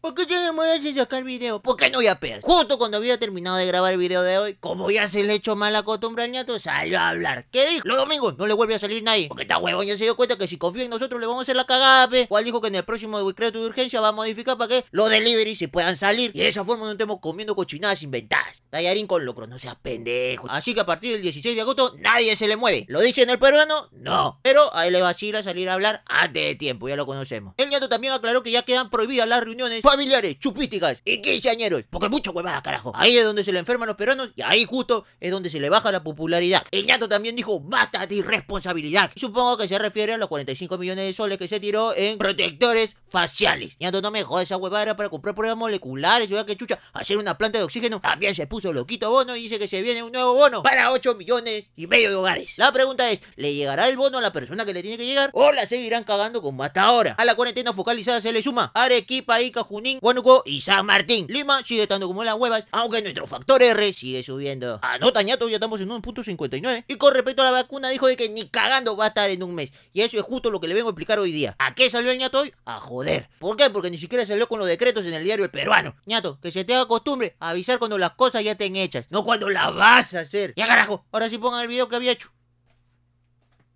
¿Por qué te demoras en sacar video? ¿Por qué no a pegas. Justo cuando había terminado de grabar el video de hoy, como ya se le echó mala costumbre al ñato, salió a hablar. ¿Qué dijo? Los domingos no le vuelve a salir nadie. Porque está huevón ya se dio cuenta que si confía en nosotros le vamos a hacer la cagada, pe. Cual dijo que en el próximo De decreto de urgencia va a modificar para que los delivery se puedan salir. Y de esa forma no estemos comiendo cochinadas inventadas. Tallarín con locro, no seas pendejo. Así que a partir del 16 de agosto nadie se le mueve. ¿Lo dice en el peruano? No. Pero a él a salir a hablar antes de tiempo, ya lo conocemos. El ñato también aclaró que ya quedan prohibidas las reuniones familiares, chupísticas y quinceañeros. Porque mucho huevada, carajo. Ahí es donde se le enferman los peruanos y ahí justo es donde se le baja la popularidad. El ñato también dijo, basta de irresponsabilidad. Supongo que se refiere a los 45 millones de soles que se tiró en protectores faciales. Ñato, no me jodas esa huevada para comprar pruebas moleculares, ya que chucha, hacer una planta de oxígeno. También se puso loquito bono y dice que se viene un nuevo bono para 8 millones y medio de hogares. La pregunta es, ¿le llegará el bono a la persona que le tiene que llegar o la seguirán cagando como hasta ahora? A la cuarentena focalizada se le suma Arequipa, y Cajun Junín, y San Martín. Lima sigue estando como las huevas, aunque nuestro factor R sigue subiendo. Anota, ñato, ya estamos en 1.59. Y con respecto a la vacuna, dijo de que ni cagando va a estar en un mes. Y eso es justo lo que le vengo a explicar hoy día. ¿A qué salió el ñato hoy? A joder. ¿Por qué? Porque ni siquiera salió con los decretos en el diario El Peruano. ñato, que se te haga costumbre a avisar cuando las cosas ya estén hechas, no cuando las vas a hacer. Ya carajo, ahora sí pongan el video que había hecho.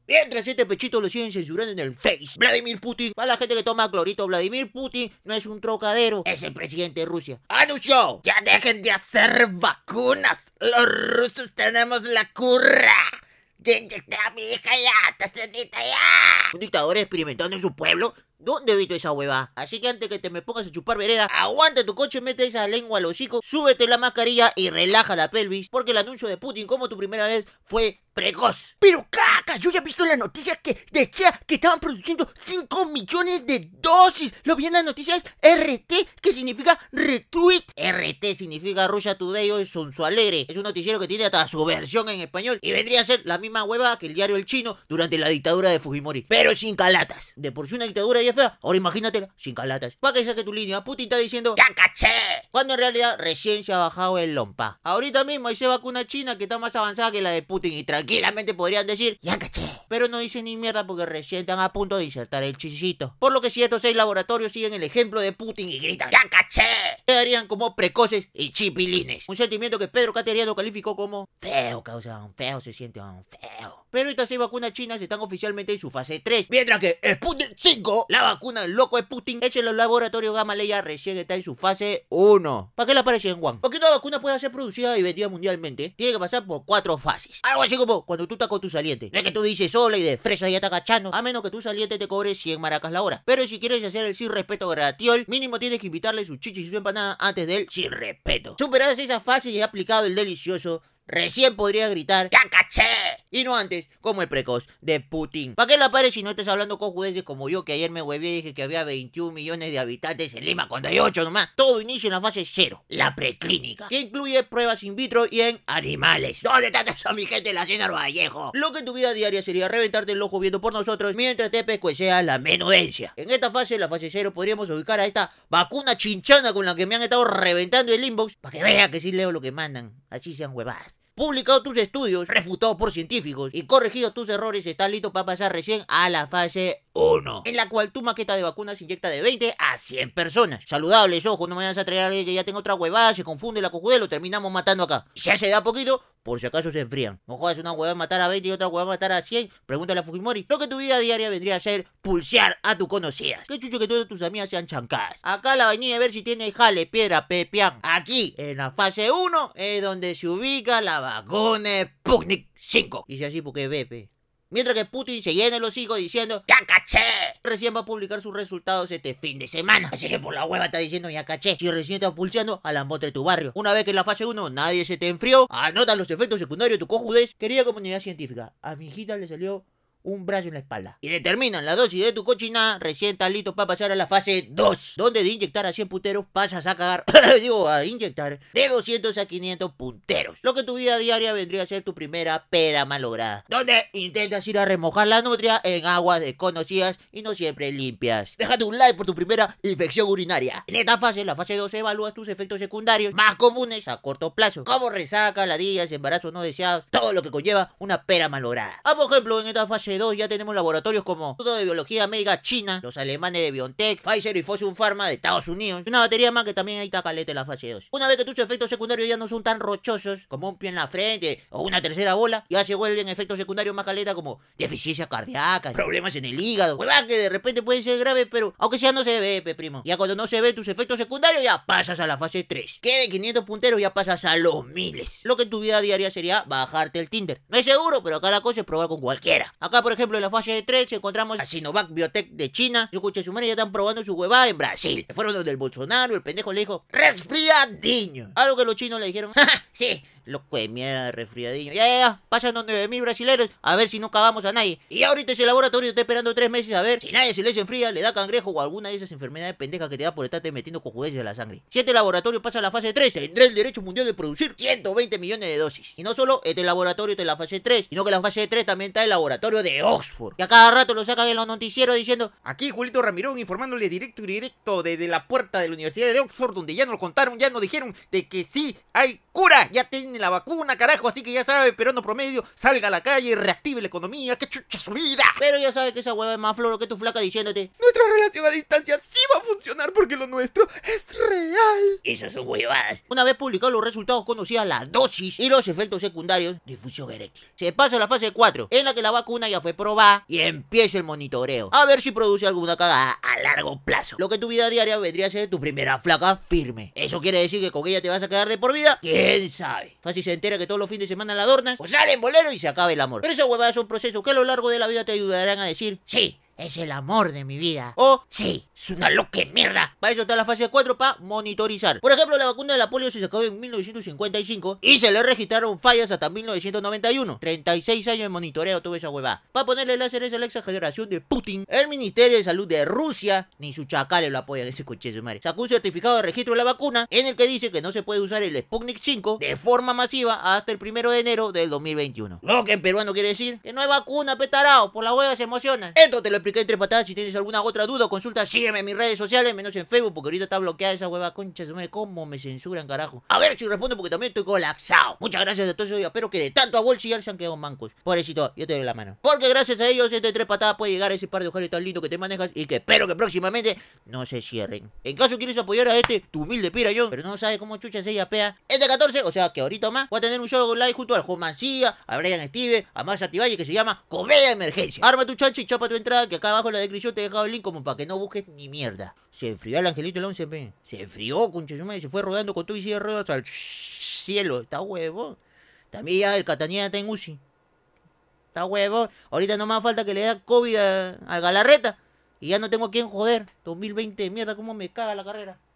Mientras este pechito lo siguen censurando en el Face. Vladimir Putin, para la gente que toma clorito, Vladimir Putin no es un trocadero, es el presidente de Rusia. ¡Anunció! ¡Ya dejen de hacer vacunas! ¡Los rusos tenemos la curra! inyecté a mi hija ya! ¡Tacenita ya! ¿Un dictador experimentando en su pueblo? ¿Dónde he esa hueva? Así que antes que te me pongas a chupar vereda, aguanta tu coche, mete esa lengua al hocico, súbete la mascarilla y relaja la pelvis, porque el anuncio de Putin como tu primera vez fue precoz. Pero caca, yo ya he visto las noticias que decía que estaban produciendo 5 millones de dosis. Lo vi en las noticias RT, que significa retweet. RT significa Russia Today o son su alegre. Es un noticiero que tiene hasta su versión en español y vendría a ser la misma hueva que el diario El Chino durante la dictadura de Fujimori. Pero sin calatas. De por sí una dictadura ya fea, ahora imagínatela, sin calatas. Para que saque tu línea, Putin está diciendo ¡Ya caché! Cuando en realidad recién se ha bajado el lompa. Ahorita mismo hay se vacuna china que está más avanzada que la de Putin y tranquila tranquilamente podrían decir, ya caché, pero no dicen ni mierda porque recién están a punto de insertar el chisito. Por lo que si estos seis laboratorios siguen el ejemplo de Putin y gritan ¡Ya caché! Quedarían como precoces y chipilines. Un sentimiento que Pedro Cateriano calificó como feo, causa un feo, se siente un feo. Pero estas seis vacunas chinas están oficialmente en su fase 3, mientras que Sputnik 5, la vacuna del loco de Putin, hecha en los laboratorios Gamaleya, recién está en su fase 1. ¿Para qué la en Juan? Porque una vacuna puede ser producida y vendida mundialmente, tiene que pasar por cuatro fases. Algo así como cuando tú estás con tu saliente. No que tú dices, y de fresa y atacachano, a menos que tu saliente te cobre 100 maracas la hora. Pero si quieres hacer el sin respeto gratiol, mínimo tienes que invitarle su chichis y su empanada antes del sin respeto. Superadas esa fase y aplicado el delicioso, recién podría gritar ¡Ya Y no antes, como el precoz de Putin. ¿Para qué la pares si no estás hablando con jueces como yo que ayer me huevé y dije que había 21 millones de habitantes en Lima cuando hay 8 nomás? Todo inicia en la fase 0, la preclínica, que incluye pruebas in vitro y en animales. ¿Dónde está a mi gente la César Vallejo? Lo que tu vida diaria sería reventarte el ojo viendo por nosotros mientras te pescuecea la menudencia. En esta fase, la fase 0, podríamos ubicar a esta vacuna chinchana con la que me han estado reventando el inbox para que vea que sí leo lo que mandan así sean huevadas. Publicado tus estudios, refutado por científicos y corregidos tus errores, estás listo para pasar recién a la fase 1, en la cual tu maqueta de vacunas inyecta de 20 a 100 personas. Saludables, ojo, no me vayas a traer a alguien que ya tenga otra huevada, se confunde la Lo terminamos matando acá. Si se da poquito, por si acaso se enfrían. No es una huevada matar a 20 y otra huevada matar a 100. Pregúntale a Fujimori. Lo que tu vida diaria vendría a ser pulsear a tus conocidas. Qué chucho que todas tus amigas sean chancadas. Acá la vainilla a ver si tiene jale, piedra, pepián. Aquí, en la fase 1, es donde se ubica la vacuna Sputnik 5. Y si así, porque pepe? Mientras que Putin se llena los hijos diciendo ¡Ya caché! Recién va a publicar sus resultados este fin de semana. Así que por la hueva está diciendo ¡Ya caché! Y recién está pulseando a la moto de tu barrio. Una vez que en la fase 1 nadie se te enfrió, anota los efectos secundarios de tu cojudez. Querida comunidad científica, a mi hijita le salió un brazo en la espalda. Y determinan la dosis de tu cochina, recién estás para pasar a la fase 2, donde de inyectar a 100 punteros pasas a cagar, digo, a inyectar de 200 a 500 punteros. Lo que tu vida diaria vendría a ser tu primera pera malograda, donde intentas ir a remojar la nutria en aguas desconocidas y no siempre limpias. Déjate un like por tu primera infección urinaria. En esta fase, la fase 2, evalúas tus efectos secundarios más comunes a corto plazo, como resaca, ladillas, embarazos no deseados, todo lo que conlleva una pera malograda. Ah, por ejemplo, en esta fase 2 ya tenemos laboratorios como todo de biología médica china, los alemanes de BioNTech, Pfizer y Fosun Pharma de Estados Unidos. Una batería más que también hay está caleta en la fase 2. Una vez que tus efectos secundarios ya no son tan rochosos como un pie en la frente o una tercera bola, ya se vuelven efectos secundarios más caleta como deficiencias cardíacas problemas en el hígado, que de repente pueden ser graves, pero aunque sea no se ve, pe primo. Ya cuando no se ve tus efectos secundarios ya pasas a la fase 3. Que de 500 punteros ya pasas a los miles. Lo que en tu vida diaria sería bajarte el Tinder. No es seguro, pero acá la cosa es probar con cualquiera. Acá por ejemplo, en la fase de 3 encontramos a Sinovac Biotech de China. Yo escuché su madre ya están probando su huevada en Brasil. Fueron donde el Bolsonaro, el pendejo le dijo, resfriadiño. Algo que los chinos le dijeron, ¡Ja, sí, loco de mierda, resfriadiño. Ya, ya, ya, pasan los 9000 brasileños a ver si no cagamos a nadie. Y ahorita ese laboratorio está esperando 3 meses a ver si nadie se les enfría, le da cangrejo o alguna de esas enfermedades pendejas que te da por estarte metiendo cojudeces a la sangre. Si este laboratorio pasa a la fase 3, Tendré el derecho mundial de producir 120 millones de dosis. Y no solo este laboratorio está en la fase 3, sino que la fase 3 también está el laboratorio de Oxford. Y a cada rato lo sacan en los noticieros diciendo, aquí Julito Ramirón informándole directo y directo desde la puerta de la Universidad de Oxford, donde ya nos contaron, ya nos dijeron de que sí hay cura, ya tiene la vacuna, carajo, así que ya sabe, pero no promedio, salga a la calle, reactive la economía, que chucha su vida. Pero ya sabe que esa hueva es más floro que tu flaca diciéndote, nuestra relación a distancia sí va a funcionar porque lo nuestro es real. Esas son huevadas. Una vez publicados los resultados conocía la dosis y los efectos secundarios de fusión eréctil. Se pasa a la fase 4, en la que la vacuna ya fue probada y empieza el monitoreo. A ver si produce alguna cagada a largo plazo. Lo que tu vida diaria vendría a ser tu primera flaca firme. Eso quiere decir que con ella te vas a quedar de por vida. ¿Quién sabe? Fácil se entera que todos los fines de semana la adornas, pues en bolero y se acaba el amor. Pero esas huevadas son procesos que a lo largo de la vida te ayudarán a decir, sí, es el amor de mi vida. Oh sí, es una loca mierda. Para eso está la fase 4 para monitorizar. Por ejemplo, la vacuna de la polio se sacó en 1955 y se le registraron fallas hasta 1991. 36 años de monitoreo tuve esa huevada. Para ponerle láser a la exageración de Putin, el Ministerio de Salud de Rusia ni su Le lo apoya que ese coche su madre. Sacó un certificado de registro de la vacuna en el que dice que no se puede usar el Sputnik 5 de forma masiva hasta el 1 de enero del 2021. Lo que en peruano quiere decir que no hay vacuna, petarao, por la hueva se emociona. Esto lo que entre patadas. Si tienes alguna otra duda consulta, sígueme en mis redes sociales, menos en Facebook, porque ahorita está bloqueada esa hueva concha. me cómo me censuran, carajo. A ver si respondo, porque también estoy colapsado. Muchas gracias a todos ellos. Espero que de tanto a ya se han quedado mancos. Pobrecito, yo te doy la mano. Porque gracias a ellos, este tres patadas puede llegar a ese par de ojales tan lindos que te manejas y que espero que próximamente no se cierren. En caso quieres apoyar a este, tu humilde pirayón, pero no sabes cómo chucha se pea, Este 14, o sea que ahorita más, Voy a tener un show live junto al Juan a Brian Steve, a Massa Tiballe que se llama Comedia Emergencia. Arma tu chancha y chapa tu entrada acá abajo en la descripción te he dejado el link como para que no busques ni mierda. Se enfrió el angelito el 11, p. Se enfrió, concha y Se fue rodando con todo y de ruedas al cielo. Está huevo. También ya el Catania está en UCI. Está huevo. Ahorita no más falta que le da COVID al Galarreta. Y ya no tengo a quién joder. 2020, mierda, cómo me caga la carrera.